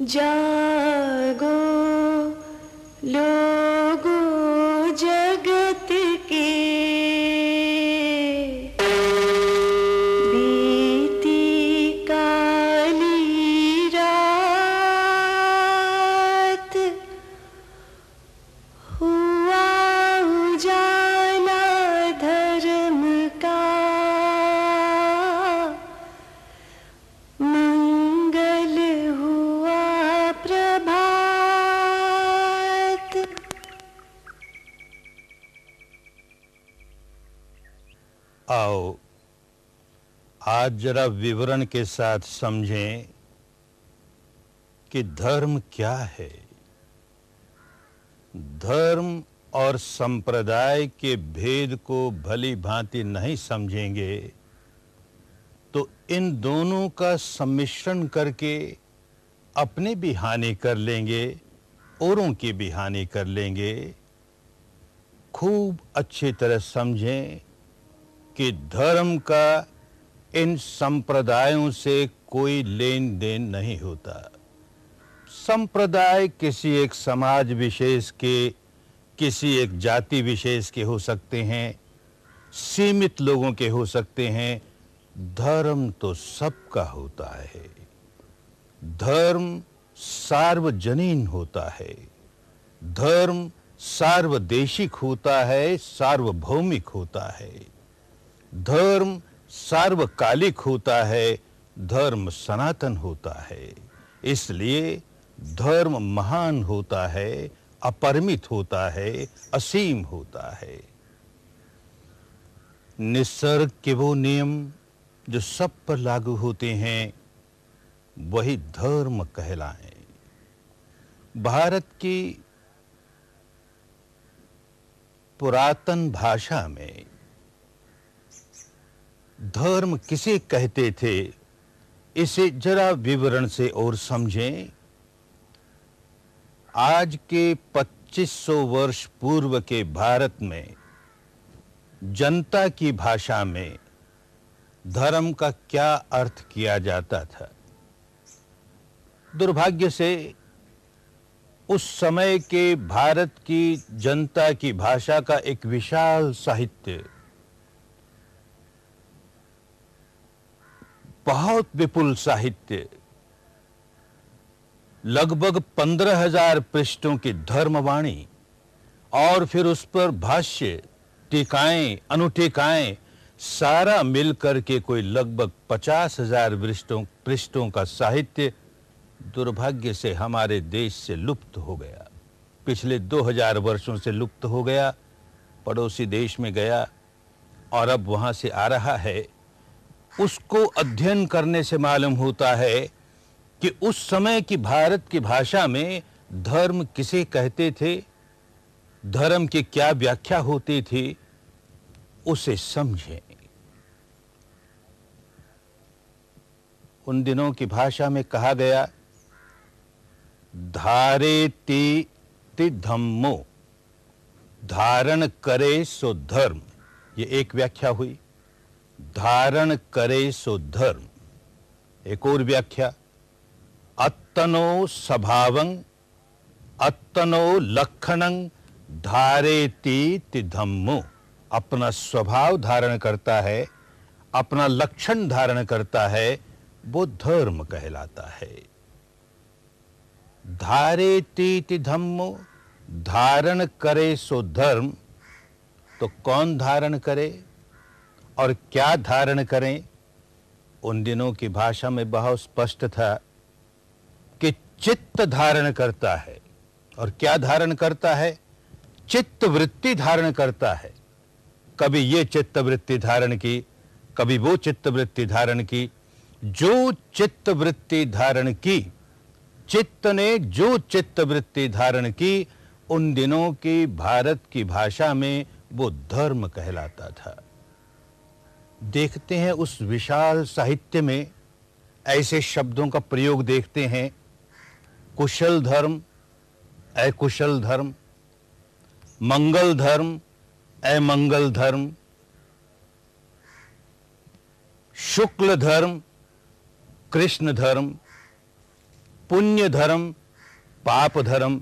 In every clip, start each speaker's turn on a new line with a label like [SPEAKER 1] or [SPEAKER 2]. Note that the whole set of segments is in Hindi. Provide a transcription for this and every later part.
[SPEAKER 1] जागो आओ आज जरा विवरण के साथ समझें कि धर्म क्या है धर्म और संप्रदाय के भेद को भली भांति नहीं समझेंगे तो इन दोनों का सम्मिश्रण करके अपने भी हानि कर लेंगे औरों की भी हानि कर लेंगे खूब अच्छी तरह समझें कि धर्म का इन संप्रदायों से कोई लेन देन नहीं होता संप्रदाय किसी एक समाज विशेष के किसी एक जाति विशेष के हो सकते हैं सीमित लोगों के हो सकते हैं धर्म तो सबका होता है धर्म सार्वजनीन होता है धर्म सार्वदेशिक होता है सार्वभौमिक होता है धर्म सार्वकालिक होता है धर्म सनातन होता है इसलिए धर्म महान होता है अपरिमित होता है असीम होता है निसर्ग के वो नियम जो सब पर लागू होते हैं वही धर्म कहलाएं भारत की पुरातन भाषा में धर्म किसे कहते थे इसे जरा विवरण से और समझें आज के 2500 वर्ष पूर्व के भारत में जनता की भाषा में धर्म का क्या अर्थ किया जाता था दुर्भाग्य से उस समय के भारत की जनता की भाषा का एक विशाल साहित्य बहुत विपुल साहित्य लगभग पंद्रह हजार पृष्ठों की धर्मवाणी और फिर उस पर भाष्य टीकाएं अनुटीकाएं सारा मिलकर के कोई लगभग पचास हजार पृष्ठों पृष्ठों का साहित्य दुर्भाग्य से हमारे देश से लुप्त हो गया पिछले दो हजार वर्षों से लुप्त हो गया पड़ोसी देश में गया और अब वहां से आ रहा है उसको अध्ययन करने से मालूम होता है कि उस समय की भारत की भाषा में धर्म किसे कहते थे धर्म की क्या व्याख्या होती थी उसे समझें उन दिनों की भाषा में कहा गया धारे ति धम्मो धारण करे सो धर्म ये एक व्याख्या हुई धारण करे सो धर्म एक और व्याख्या अत्तनो स्वभावं अत्तनो लक्षणं धारेती धम्मो अपना स्वभाव धारण करता है अपना लक्षण धारण करता है वो धर्म कहलाता है धारेती धम्मो धारण करे सो धर्म तो कौन धारण करे और क्या धारण करें उन दिनों की भाषा में बहुत स्पष्ट था कि चित्त धारण करता है और क्या धारण करता है चित्त वृत्ति धारण करता है कभी ये चित्त वृत्ति धारण की कभी वो चित्त वृत्ति धारण की जो चित्त वृत्ति धारण की चित्त ने जो चित्त वृत्ति धारण की उन दिनों की भारत की भाषा में वो धर्म कहलाता था देखते हैं उस विशाल साहित्य में ऐसे शब्दों का प्रयोग देखते हैं कुशल धर्म अकुशल धर्म मंगल धर्म अमंगल धर्म शुक्ल धर्म कृष्ण धर्म पुण्य धर्म पाप धर्म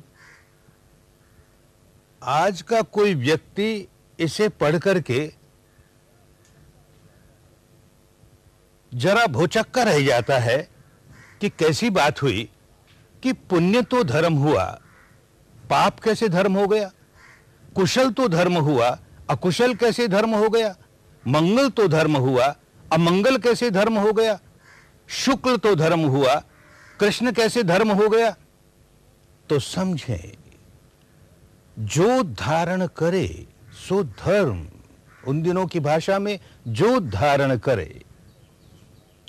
[SPEAKER 1] आज का कोई व्यक्ति इसे पढ़ करके जरा भोचक्का रह जाता है कि कैसी बात हुई कि पुण्य तो धर्म हुआ पाप कैसे धर्म हो गया कुशल तो धर्म हुआ अकुशल कैसे धर्म हो गया मंगल तो धर्म हुआ अमंगल कैसे धर्म हो गया शुक्ल तो धर्म हुआ कृष्ण कैसे धर्म हो गया तो समझे जो धारण करे सो धर्म उन दिनों की भाषा में जो धारण करे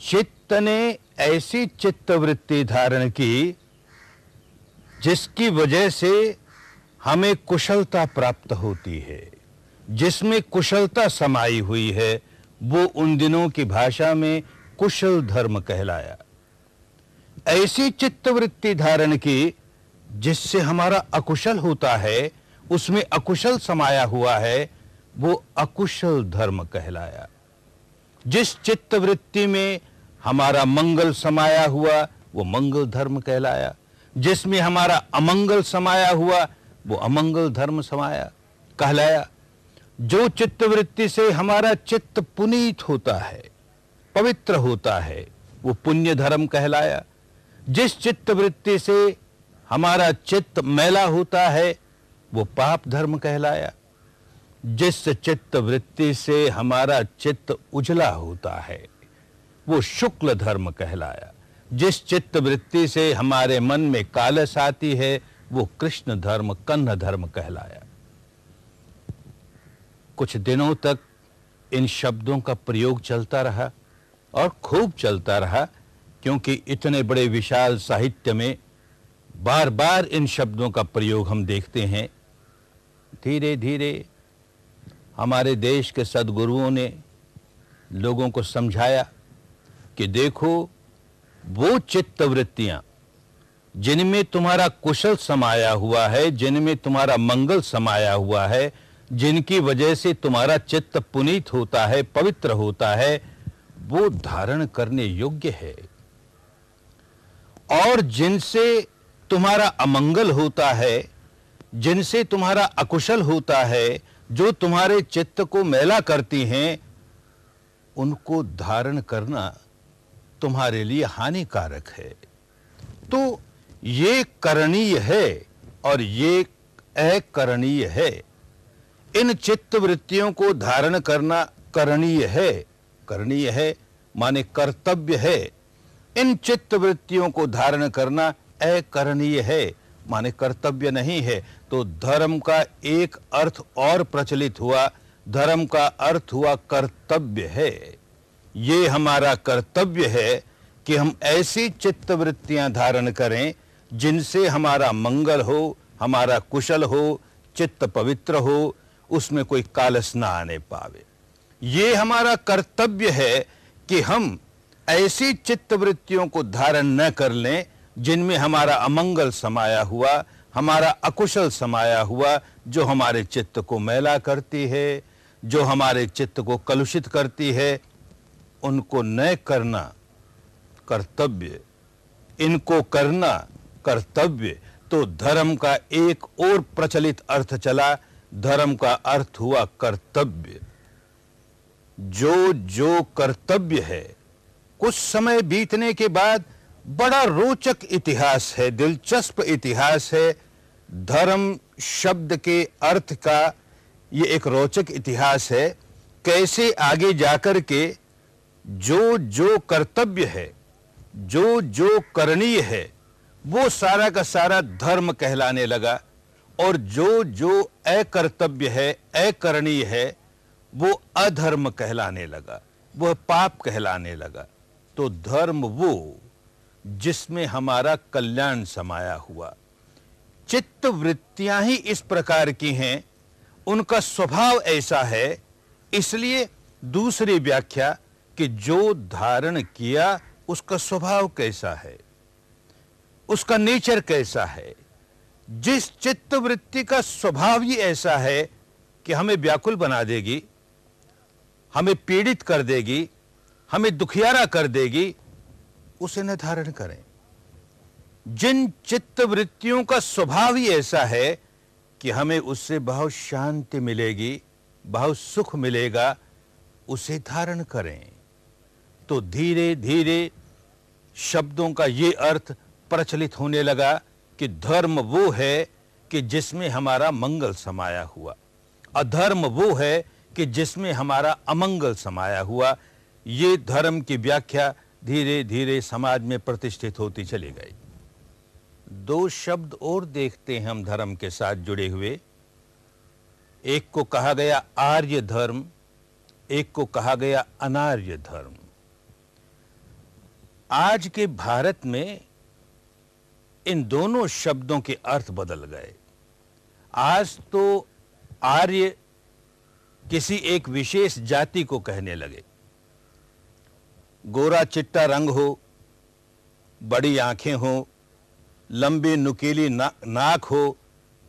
[SPEAKER 1] चित्त ने ऐसी चित्तवृत्ति धारण की जिसकी वजह से हमें कुशलता प्राप्त होती है जिसमें कुशलता समाई हुई है वो उन दिनों की भाषा में कुशल धर्म कहलाया ऐसी चित्तवृत्ति धारण की जिससे हमारा अकुशल होता है उसमें अकुशल समाया हुआ है वो अकुशल धर्म कहलाया जिस चित्तवृत्ति में हमारा मंगल समाया हुआ वो मंगल धर्म कहलाया जिसमें हमारा अमंगल समाया हुआ वो अमंगल धर्म समाया कहलाया जो चित्तवृत्ति से हमारा चित्त पुनीत होता है पवित्र होता है वो पुण्य धर्म कहलाया जिस चित्तवृत्ति से हमारा चित्त मैला होता है वो पाप धर्म कहलाया जिस चित्त वृत्ति से हमारा चित्त उजला होता है वो शुक्ल धर्म कहलाया जिस चित्त वृत्ति से हमारे मन में कालस आती है वो कृष्ण धर्म कन्न धर्म कहलाया कुछ दिनों तक इन शब्दों का प्रयोग चलता रहा और खूब चलता रहा क्योंकि इतने बड़े विशाल साहित्य में बार बार इन शब्दों का प्रयोग हम देखते हैं धीरे धीरे हमारे देश के सदगुरुओं ने लोगों को समझाया कि देखो वो चित्तवृत्तियां जिनमें तुम्हारा कुशल समाया हुआ है जिनमें तुम्हारा मंगल समाया हुआ है जिनकी वजह से तुम्हारा चित्त पुनीत होता है पवित्र होता है वो धारण करने योग्य है और जिनसे तुम्हारा अमंगल होता है जिनसे तुम्हारा अकुशल होता है जो तुम्हारे चित्त को मैला करती हैं उनको धारण करना तुम्हारे लिए हानिकारक है तो ये करणीय है और ये अकरणीय है इन चित्त वृत्तियों को धारण करना करणीय है करणीय है माने कर्तव्य है इन चित्त वृत्तियों को धारण करना अकरणीय है माने कर्तव्य नहीं है तो धर्म का एक अर्थ और प्रचलित हुआ धर्म का अर्थ हुआ कर्तव्य है ये हमारा कर्तव्य है कि हम ऐसी चित्तवृत्तियां धारण करें जिनसे हमारा मंगल हो हमारा कुशल हो चित्त पवित्र हो उसमें कोई कालस ना आने पावे ये हमारा कर्तव्य है कि हम ऐसी चित्तवृत्तियों को धारण न कर लें जिनमें हमारा अमंगल समाया हुआ हमारा अकुशल समाया हुआ जो हमारे चित्त को मैला करती है जो हमारे चित्त को कलुषित करती है उनको न करना कर्तव्य इनको करना कर्तव्य तो धर्म का एक और प्रचलित अर्थ चला धर्म का अर्थ हुआ कर्तव्य जो जो कर्तव्य है कुछ समय बीतने के बाद बड़ा रोचक इतिहास है दिलचस्प इतिहास है धर्म शब्द के अर्थ का ये एक रोचक इतिहास है कैसे आगे जाकर के जो जो कर्तव्य है जो जो करणीय है वो सारा का सारा धर्म कहलाने लगा और जो जो अकर्तव्य है अकरणीय है वो अधर्म कहलाने लगा वह पाप कहलाने लगा तो धर्म वो जिसमें हमारा कल्याण समाया हुआ चित्त वृत्तियां ही इस प्रकार की हैं उनका स्वभाव ऐसा है इसलिए दूसरी व्याख्या कि जो धारण किया उसका स्वभाव कैसा है उसका नेचर कैसा है जिस चित्त वृत्ति का स्वभाव ही ऐसा है कि हमें व्याकुल बना देगी हमें पीड़ित कर देगी हमें दुखियारा कर देगी उसे न धारण करें जिन चित्त वृत्तियों का स्वभाव ही ऐसा है कि हमें उससे बहुत शांति मिलेगी बहुत सुख मिलेगा उसे धारण करें तो धीरे धीरे शब्दों का ये अर्थ प्रचलित होने लगा कि धर्म वो है कि जिसमें हमारा मंगल समाया हुआ अधर्म वो है कि जिसमें हमारा अमंगल समाया हुआ ये धर्म की व्याख्या धीरे धीरे समाज में प्रतिष्ठित होती चली गई दो शब्द और देखते हैं हम धर्म के साथ जुड़े हुए एक को कहा गया आर्य धर्म एक को कहा गया अनार्य धर्म आज के भारत में इन दोनों शब्दों के अर्थ बदल गए आज तो आर्य किसी एक विशेष जाति को कहने लगे गोरा चिट्टा रंग हो बड़ी आंखें हो लंबी नुकीली ना, नाक हो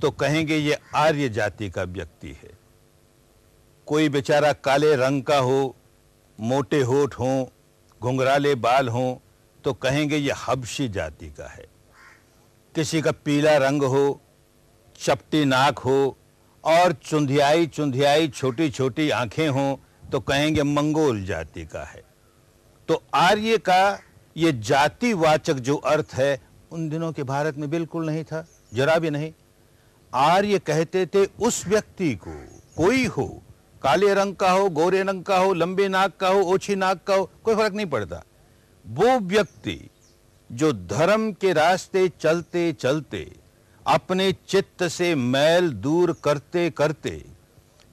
[SPEAKER 1] तो कहेंगे ये आर्य जाति का व्यक्ति है कोई बेचारा काले रंग का हो मोटे होठ हो घुंघराले बाल हों तो कहेंगे ये हबशी जाति का है किसी का पीला रंग हो चपटी नाक हो और चुंधियाई चुंधियाई छोटी छोटी आंखें हों तो कहेंगे मंगोल जाति का है तो आर्य का ये जातिवाचक जो अर्थ है उन दिनों के भारत में बिल्कुल नहीं था जरा भी नहीं आर्य कहते थे उस व्यक्ति को कोई हो काले रंग का हो गोरे रंग का हो लंबे नाक का हो ओछी नाक का हो कोई फर्क नहीं पड़ता वो व्यक्ति जो धर्म के रास्ते चलते चलते अपने चित्त से मैल दूर करते करते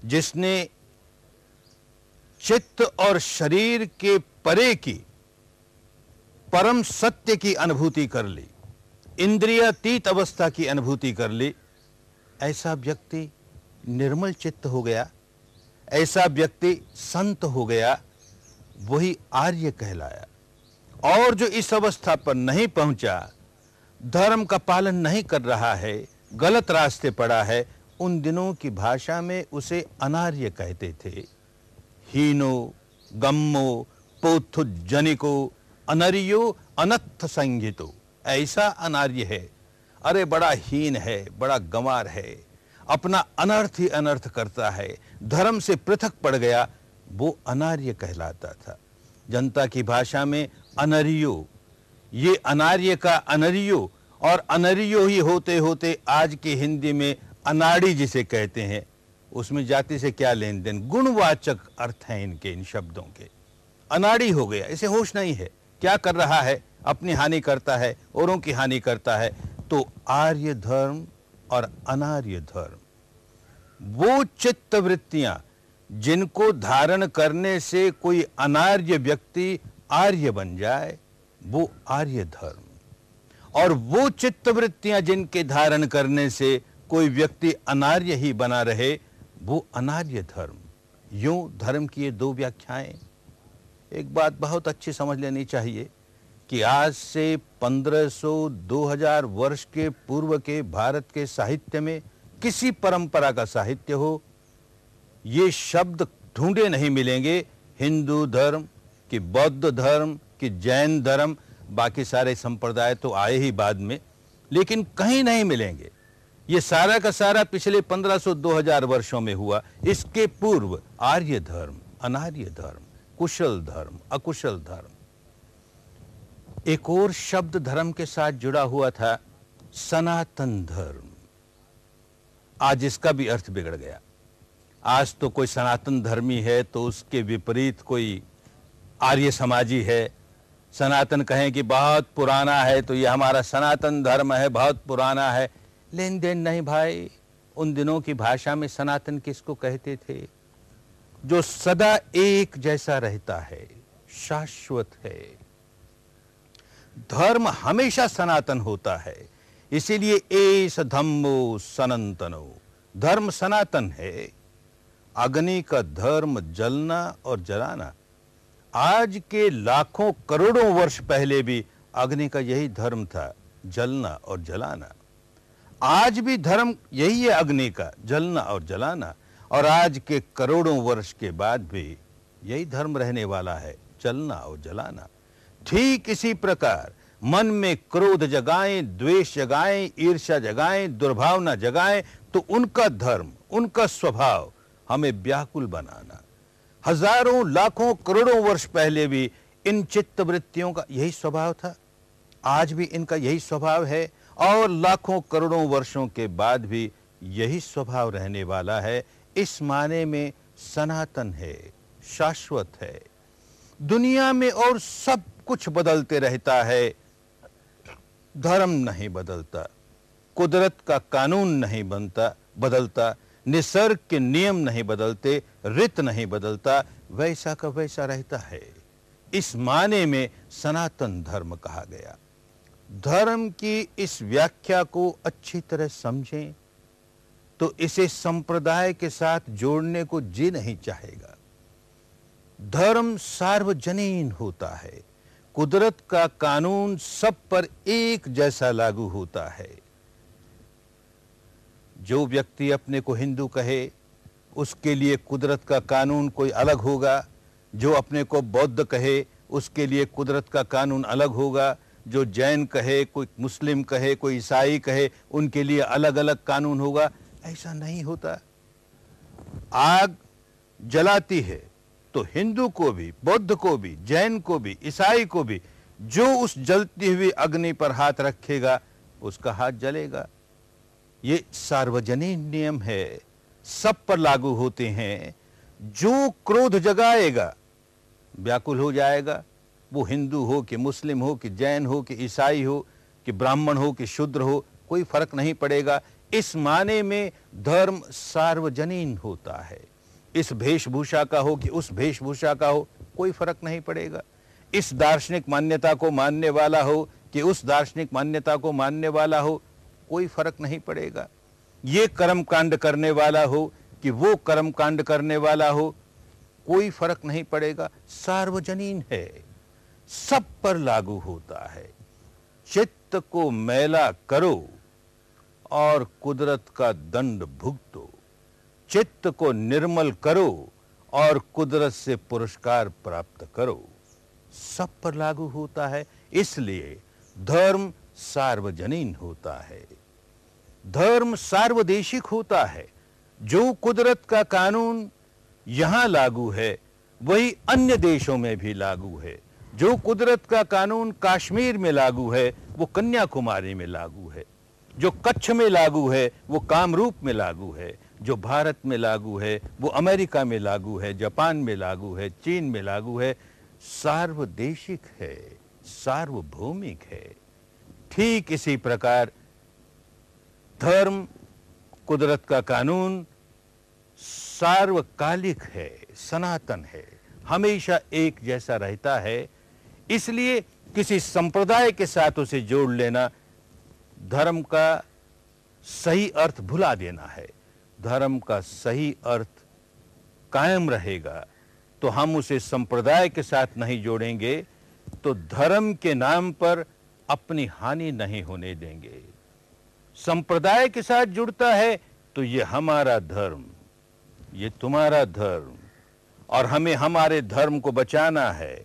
[SPEAKER 1] जिसने चित्त और शरीर के परे की परम सत्य की अनुभूति कर ली इंद्रियातीत अवस्था की अनुभूति कर ली ऐसा व्यक्ति निर्मल चित्त हो गया ऐसा व्यक्ति संत हो गया वही आर्य कहलाया और जो इस अवस्था पर नहीं पहुंचा धर्म का पालन नहीं कर रहा है गलत रास्ते पड़ा है उन दिनों की भाषा में उसे अनार्य कहते थे हीनो गम्मो जनिको अनर्यो अनथ संगितो ऐसा अनार्य है अरे बड़ा हीन है बड़ा गंवार है अपना अनर्थ ही अनर्थ करता है धर्म से पृथक पड़ गया वो अनार्य कहलाता था जनता की भाषा में अनरियो ये अनार्य का अनरियो और अनरियो ही होते होते आज के हिंदी में अनाड़ी जिसे कहते हैं उसमें जाति से क्या लेन देन गुणवाचक अर्थ है इनके इन शब्दों के अनाड़ी हो गया इसे होश नहीं है क्या कर रहा है अपनी हानि करता है औरों की हानि करता है तो आर्य धर्म और अनार्य धर्म वो चित्त वृत्तियां जिनको धारण करने से कोई अनार्य व्यक्ति आर्य बन जाए वो आर्य धर्म और वो चित्तवृत्तियां जिनके धारण करने से कोई व्यक्ति अनार्य ही बना रहे वो अनार्य धर्म यूं धर्म की ये दो व्याख्याएं एक बात बहुत अच्छी समझ लेनी चाहिए कि आज से 1500-2000 वर्ष के पूर्व के भारत के साहित्य में किसी परंपरा का साहित्य हो ये शब्द ढूंढे नहीं मिलेंगे हिंदू धर्म कि बौद्ध धर्म कि जैन धर्म बाकी सारे संप्रदाय तो आए ही बाद में लेकिन कहीं नहीं मिलेंगे ये सारा का सारा पिछले 1500-2000 वर्षों में हुआ इसके पूर्व आर्य धर्म अनार्य धर्म कुशल धर्म अकुशल धर्म एक और शब्द धर्म के साथ जुड़ा हुआ था सनातन धर्म आज इसका भी अर्थ बिगड़ गया आज तो कोई सनातन धर्मी है तो उसके विपरीत कोई आर्य समाजी है सनातन कहें कि बहुत पुराना है तो ये हमारा सनातन धर्म है बहुत पुराना है लेन देन नहीं भाई उन दिनों की भाषा में सनातन किसको कहते थे जो सदा एक जैसा रहता है शाश्वत है धर्म हमेशा सनातन होता है इसीलिए एस धम्मो सनातनो धर्म सनातन है अग्नि का धर्म जलना और जलाना आज के लाखों करोड़ों वर्ष पहले भी अग्नि का यही धर्म था जलना और जलाना आज भी धर्म यही है अग्नि का जलना और जलाना और आज के करोड़ों वर्ष के बाद भी यही धर्म रहने वाला है जलना और जलाना ठीक इसी प्रकार मन में क्रोध जगाएं द्वेष जगाएं ईर्ष्या जगाएं दुर्भावना जगाएं तो उनका धर्म उनका स्वभाव हमें व्याकुल बनाना हजारों लाखों करोड़ों वर्ष पहले भी इन चित्त वृत्तियों का यही स्वभाव था आज भी इनका यही स्वभाव है और लाखों करोड़ों वर्षों के बाद भी यही स्वभाव रहने वाला है इस माने में सनातन है शाश्वत है दुनिया में और सब कुछ बदलते रहता है धर्म नहीं बदलता कुदरत का कानून नहीं बनता बदलता निसर्ग के नियम नहीं बदलते रित नहीं बदलता वैसा का वैसा रहता है इस माने में सनातन धर्म कहा गया धर्म की इस व्याख्या को अच्छी तरह समझें तो इसे संप्रदाय के साथ जोड़ने को जी नहीं चाहेगा धर्म सार्वजनीन होता है कुदरत का कानून सब पर एक जैसा लागू होता है जो व्यक्ति अपने को हिंदू कहे उसके लिए कुदरत का कानून कोई अलग होगा जो अपने को बौद्ध कहे उसके लिए कुदरत का कानून अलग होगा जो जैन कहे कोई मुस्लिम कहे कोई ईसाई कहे उनके लिए अलग अलग कानून होगा ऐसा नहीं होता आग जलाती है तो हिंदू को भी बौद्ध को भी जैन को भी ईसाई को भी जो उस जलती हुई अग्नि पर हाथ रखेगा उसका हाथ जलेगा ये सार्वजनिक नियम है सब पर लागू होते हैं जो क्रोध जगाएगा व्याकुल हो जाएगा वो हिंदू हो कि मुस्लिम हो कि जैन हो कि ईसाई हो कि ब्राह्मण हो कि शूद्र हो कोई फर्क नहीं पड़ेगा इस माने में धर्म सार्वजनिक होता है इस वेशभूषा का हो कि उस वेशभूषा का हो कोई फर्क नहीं पड़ेगा इस दार्शनिक मान्यता को मानने वाला हो कि उस दार्शनिक मान्यता को मानने वाला हो कोई फर्क नहीं पड़ेगा ये कर्म कांड करने वाला हो कि वो कर्म कांड करने वाला हो कोई फर्क नहीं पड़ेगा सार्वजनीन है सब पर लागू होता है चित्त को मैला करो और कुदरत का दंड भुगतो चित्त को निर्मल करो और कुदरत से पुरस्कार प्राप्त करो सब पर लागू होता है इसलिए धर्म सार्वजनीन होता है धर्म सार्वदेशिक होता है जो कुदरत का कानून यहां लागू है वही अन्य देशों में भी लागू है जो कुदरत का कानून कश्मीर में लागू है वो कन्याकुमारी में लागू है जो कच्छ में लागू है वो कामरूप में लागू है जो भारत में लागू है वो अमेरिका में लागू है जापान में लागू है चीन में लागू है सार्वदेशिक है सार्वभौमिक है ठीक इसी प्रकार धर्म कुदरत का कानून सार्वकालिक है सनातन है हमेशा एक जैसा रहता है इसलिए किसी संप्रदाय के साथ उसे जोड़ लेना धर्म का सही अर्थ भुला देना है धर्म का सही अर्थ कायम रहेगा तो हम उसे संप्रदाय के साथ नहीं जोड़ेंगे तो धर्म के नाम पर अपनी हानि नहीं होने देंगे संप्रदाय के साथ जुड़ता है तो ये हमारा धर्म ये तुम्हारा धर्म और हमें हमारे धर्म को बचाना है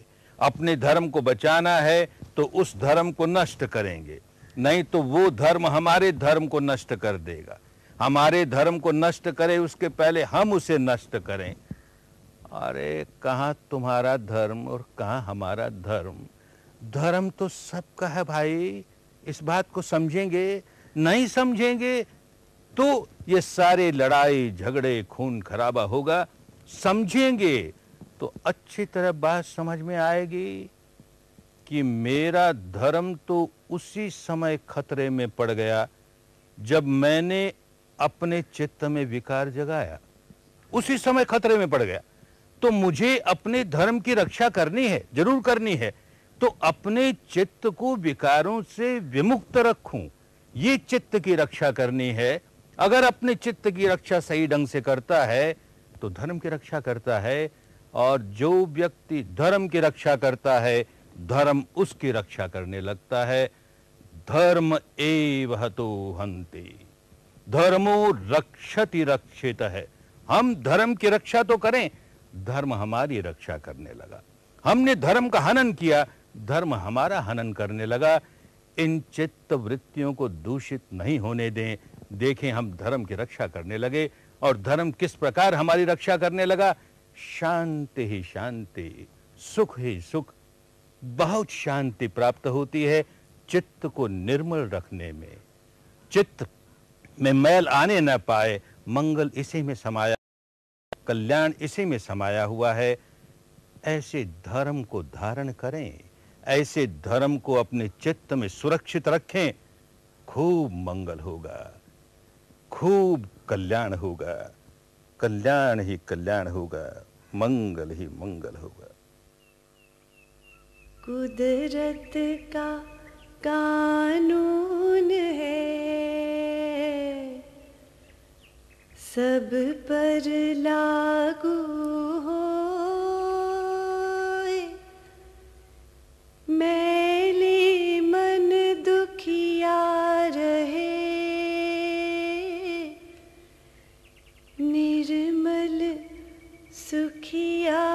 [SPEAKER 1] अपने धर्म को बचाना है तो उस धर्म को नष्ट करेंगे नहीं तो वो धर्म हमारे धर्म को नष्ट कर देगा हमारे धर्म को नष्ट करे उसके पहले हम उसे नष्ट करें अरे कहाँ तुम्हारा धर्म और कहाँ हमारा धर्म धर्म तो सबका है भाई इस बात को समझेंगे नहीं समझेंगे तो ये सारे लड़ाई झगड़े खून खराबा होगा समझेंगे तो अच्छी तरह बात समझ में आएगी कि मेरा धर्म तो उसी समय खतरे में पड़ गया जब मैंने अपने चित्त में विकार जगाया उसी समय खतरे में पड़ गया तो मुझे अपने धर्म की रक्षा करनी है जरूर करनी है तो अपने चित्त को विकारों से विमुक्त रखूं ये चित्त की रक्षा करनी है अगर अपने चित्त की रक्षा सही ढंग से करता है तो धर्म की रक्षा करता है और जो व्यक्ति धर्म की रक्षा करता है धर्म उसकी रक्षा करने लगता है धर्म एव तो हंते धर्मो रक्षति रक्षित है हम धर्म की रक्षा तो करें धर्म हमारी रक्षा करने लगा हमने धर्म का हनन किया धर्म हमारा हनन करने लगा इन चित्त वृत्तियों को दूषित नहीं होने दें देखें हम धर्म की रक्षा करने लगे और धर्म किस प्रकार हमारी रक्षा करने लगा शांति ही शांति सुख ही सुख बहुत शांति प्राप्त होती है चित्त को निर्मल रखने में चित्त में मैल आने न पाए मंगल इसी में समाया कल्याण इसी में समाया हुआ है ऐसे धर्म को धारण करें ऐसे धर्म को अपने चित्त में सुरक्षित रखें खूब मंगल होगा खूब कल्याण होगा कल्याण ही कल्याण होगा मंगल ही मंगल होगा कुदरत का कानून है सब पर लागू हो मैले मन दुखिया रहे निर्मल सुखिया